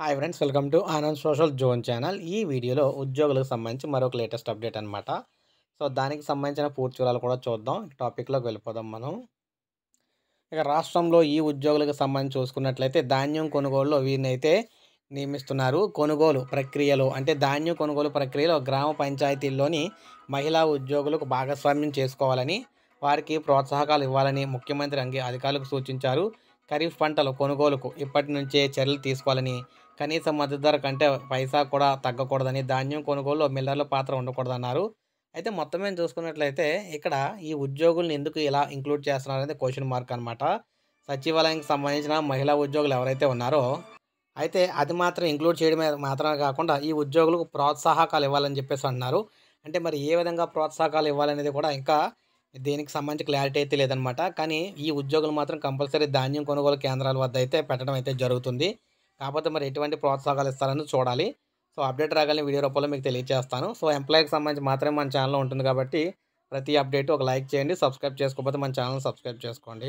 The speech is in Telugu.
hi friends welcome to Anand social zone channel ఈ వీడియోలో ఉద్యోగులకు సంబంధించి మరొక లేటెస్ట్ అప్డేట్ అనమాట సో దానికి సంబంధించిన పూర్తి వివరాలు కూడా చూద్దాం టాపిక్లోకి వెళ్ళిపోదాం మనం ఇక రాష్ట్రంలో ఈ ఉద్యోగులకు సంబంధించి చూసుకున్నట్లయితే ధాన్యం కొనుగోలులో వీరినైతే నియమిస్తున్నారు కొనుగోలు ప్రక్రియలో అంటే ధాన్యం కొనుగోలు ప్రక్రియలో గ్రామ పంచాయతీల్లోని మహిళా ఉద్యోగులకు భాగస్వామ్యం చేసుకోవాలని వారికి ప్రోత్సాహకాలు ఇవ్వాలని ముఖ్యమంత్రి అంగే అధికారులకు సూచించారు ఖరీఫ్ పంటలు కొనుగోలుకు ఇప్పటి నుంచే చర్యలు తీసుకోవాలని కనీస మద్దతు ధర కంటే పైసా కూడా తగ్గకూడదని ధాన్యం కొనుగోలు మిల్లర్ల పాత్ర ఉండకూడదన్నారు అయితే మొత్తం మేము చూసుకున్నట్లయితే ఇక్కడ ఈ ఉద్యోగుల్ని ఎందుకు ఇలా ఇంక్లూడ్ చేస్తున్నారు అనేది క్వశ్చన్ మార్క్ అనమాట సచివాలయానికి సంబంధించిన మహిళా ఉద్యోగులు ఎవరైతే ఉన్నారో అయితే అది మాత్రం ఇంక్లూడ్ చేయడమే మాత్రమే కాకుండా ఈ ఉద్యోగులకు ప్రోత్సాహకాలు ఇవ్వాలని చెప్పేసి అన్నారు అంటే మరి ఏ విధంగా ప్రోత్సాహకాలు ఇవ్వాలనేది కూడా ఇంకా దీనికి సంబంధించి క్లారిటీ అయితే లేదనమాట కానీ ఈ ఉద్యోగులు మాత్రం కంపల్సరీ ధాన్యం కొనుగోలు కేంద్రాల వద్ద అయితే పెట్టడం అయితే జరుగుతుంది కాకపోతే మరి ఎటువంటి ప్రోత్సాహాలు ఇస్తారని చూడాలి సో అప్డేట్ రాగానే వీడియో రూపంలో మీకు తెలియజేస్తాను సో ఎంప్లాయీకి సంబంధించి మాత్రమే మన ఛానల్లో ఉంటుంది కాబట్టి ప్రతి అప్డేట్ ఒక లైక్ చేయండి సబ్స్క్రైబ్ చేసుకోకపోతే మన ఛానల్ సబ్స్క్రైబ్ చేసుకోండి